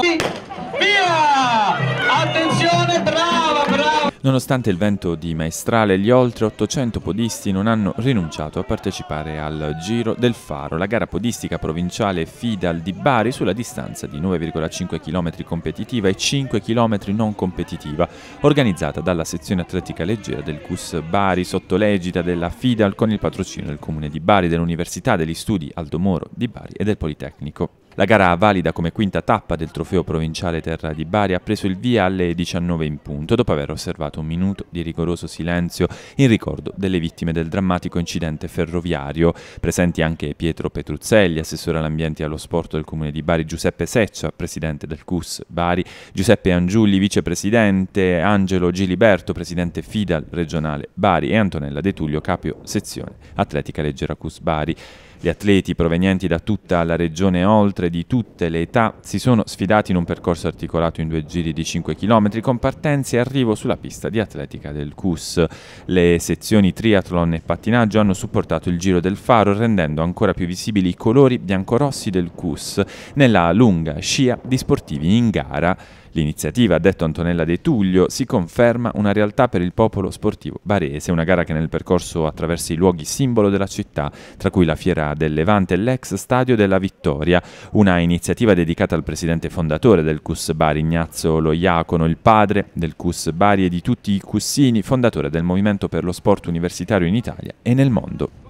Via! Attenzione, brava, brava! Nonostante il vento di Maestrale, gli oltre 800 podisti non hanno rinunciato a partecipare al Giro del Faro, la gara podistica provinciale FIDAL di Bari sulla distanza di 9,5 km competitiva e 5 km non competitiva, organizzata dalla sezione atletica leggera del CUS Bari sotto l'egida della FIDAL con il patrocinio del Comune di Bari, dell'Università degli Studi Aldo Moro di Bari e del Politecnico la gara, valida come quinta tappa del trofeo provinciale Terra di Bari, ha preso il via alle 19 in punto dopo aver osservato un minuto di rigoroso silenzio in ricordo delle vittime del drammatico incidente ferroviario, presenti anche Pietro Petruzzelli, assessore all'ambiente e allo sport del comune di Bari, Giuseppe Seccia, presidente del CUS Bari, Giuseppe Angiulli, vicepresidente, Angelo Giliberto, presidente FIDAL regionale Bari e Antonella De Tullio, capo sezione atletica leggera CUS Bari. Gli atleti provenienti da tutta la regione Oltre inoltre di tutte le età si sono sfidati in un percorso articolato in due giri di 5 km con partenza e arrivo sulla pista di atletica del CUS. Le sezioni triathlon e pattinaggio hanno supportato il Giro del Faro rendendo ancora più visibili i colori biancorossi del CUS nella lunga scia di sportivi in gara L'iniziativa, ha detto Antonella De Tullio, si conferma una realtà per il popolo sportivo barese, una gara che nel percorso attraversa i luoghi simbolo della città, tra cui la Fiera del Levante e l'ex Stadio della Vittoria, una iniziativa dedicata al presidente fondatore del CUS Bari, Ignazio Loiacono, il padre del CUS Bari e di tutti i cussini, fondatore del Movimento per lo Sport Universitario in Italia e nel mondo.